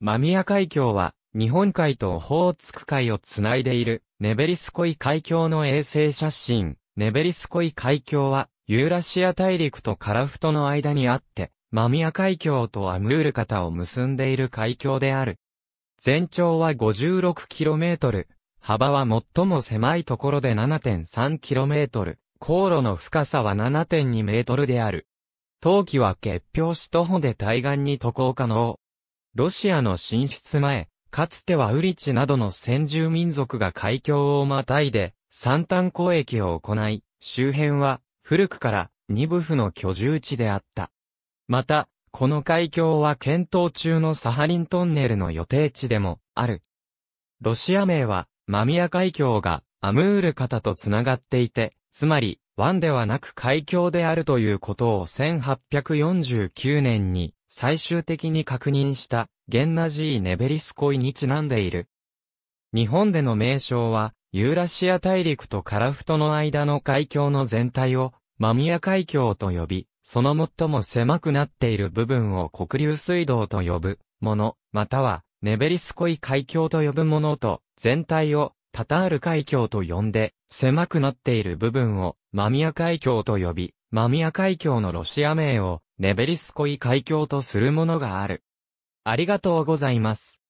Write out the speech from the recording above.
マミア海峡は、日本海とオホーツク海をつないでいる、ネベリスコイ海峡の衛星写真。ネベリスコイ海峡は、ユーラシア大陸とカラフトの間にあって、マミア海峡とアムール型を結んでいる海峡である。全長は 56km、幅は最も狭いところで 7.3km、航路の深さは7.2メートルである。冬季は結氷し徒歩で対岸に渡航可能。ロシアの進出前、かつてはウリチなどの先住民族が海峡をまたいで、三端交易を行い、周辺は古くから二部府の居住地であった。また、この海峡は検討中のサハリントンネルの予定地でもある。ロシア名はマミア海峡がアムール方とつながっていて、つまり湾ではなく海峡であるということを1849年に最終的に確認したゲンナジー・ネベリスコイにちなんでいる。日本での名称は、ユーラシア大陸とカラフトの間の海峡の全体を、マミヤ海峡と呼び、その最も狭くなっている部分を黒流水道と呼ぶもの、または、ネベリスコイ海峡と呼ぶものと、全体を、タタール海峡と呼んで、狭くなっている部分を、マミヤ海峡と呼び、マミア海峡のロシア名をネベリスコイ海峡とするものがある。ありがとうございます。